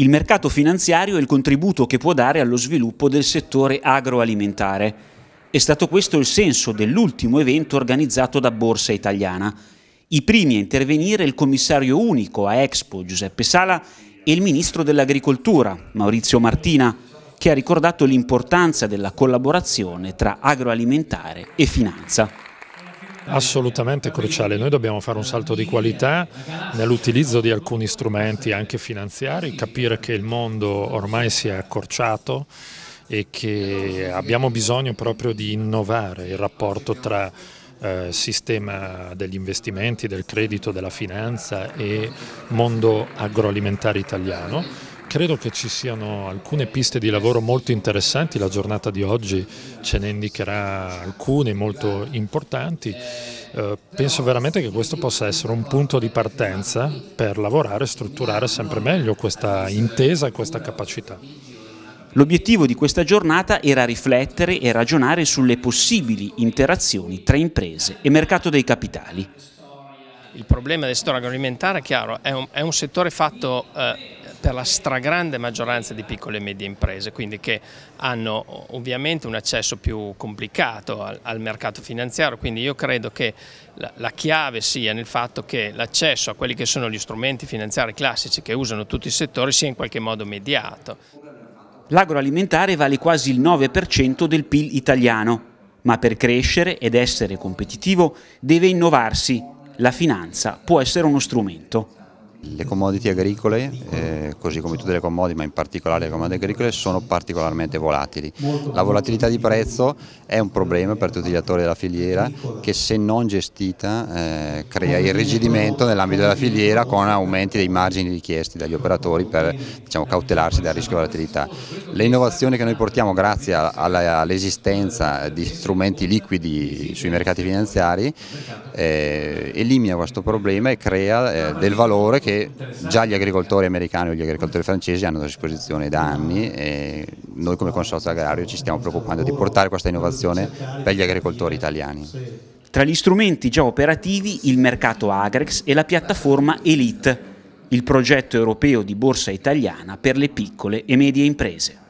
il mercato finanziario e il contributo che può dare allo sviluppo del settore agroalimentare. È stato questo il senso dell'ultimo evento organizzato da Borsa Italiana. I primi a intervenire il commissario unico a Expo Giuseppe Sala e il ministro dell'agricoltura Maurizio Martina, che ha ricordato l'importanza della collaborazione tra agroalimentare e finanza assolutamente cruciale. Noi dobbiamo fare un salto di qualità nell'utilizzo di alcuni strumenti anche finanziari, capire che il mondo ormai si è accorciato e che abbiamo bisogno proprio di innovare il rapporto tra eh, sistema degli investimenti, del credito, della finanza e mondo agroalimentare italiano Credo che ci siano alcune piste di lavoro molto interessanti, la giornata di oggi ce ne indicherà alcune molto importanti. Eh, penso veramente che questo possa essere un punto di partenza per lavorare e strutturare sempre meglio questa intesa e questa capacità. L'obiettivo di questa giornata era riflettere e ragionare sulle possibili interazioni tra imprese e mercato dei capitali il problema del settore agroalimentare, è chiaro, è un, è un settore fatto eh, per la stragrande maggioranza di piccole e medie imprese, quindi che hanno ovviamente un accesso più complicato al, al mercato finanziario, quindi io credo che la, la chiave sia nel fatto che l'accesso a quelli che sono gli strumenti finanziari classici che usano tutti i settori sia in qualche modo mediato. L'agroalimentare vale quasi il 9% del PIL italiano, ma per crescere ed essere competitivo deve innovarsi la finanza può essere uno strumento le commodity agricole, eh, così come tutte le commodity, ma in particolare le commodity agricole, sono particolarmente volatili. La volatilità di prezzo è un problema per tutti gli attori della filiera che se non gestita eh, crea irrigidimento nell'ambito della filiera con aumenti dei margini richiesti dagli operatori per diciamo, cautelarsi dal rischio di volatilità. Le innovazioni che noi portiamo grazie all'esistenza di strumenti liquidi sui mercati finanziari eh, elimina questo problema e crea eh, del valore che che già gli agricoltori americani o gli agricoltori francesi hanno a disposizione da anni e noi come consorzio agrario ci stiamo preoccupando di portare questa innovazione per gli agricoltori italiani. Tra gli strumenti già operativi il mercato Agrex e la piattaforma Elite, il progetto europeo di borsa italiana per le piccole e medie imprese.